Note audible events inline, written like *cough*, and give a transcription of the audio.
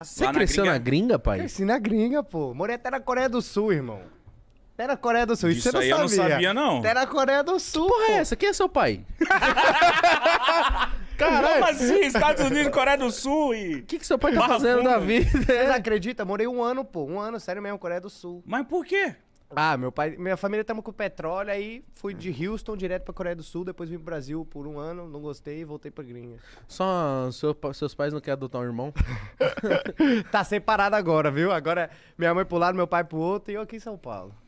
Você cresceu na gringa? na gringa, pai? Cresci na gringa, pô. Morei até na Coreia do Sul, irmão. Até na Coreia do Sul. Isso, você não aí sabia. eu não sabia, não. Até na Coreia do Sul. Que porra é pô. é essa? Quem é seu pai? *laughs* Caralho. Como assim? Estados Unidos, Coreia do Sul e. O que, que seu pai tá Barra fazendo na vida? Vocês acreditam? Morei um ano, pô. Um ano, sério mesmo, Coreia do Sul. Mas por quê? Ah, meu pai, minha família tava com petróleo, aí fui de Houston direto pra Coreia do Sul, depois vim pro Brasil por um ano, não gostei e voltei pra gringa. Só seu, seus pais não querem adotar um irmão? *laughs* tá separado agora, viu? Agora é minha mãe pro lado, meu pai pro outro e eu aqui em São Paulo.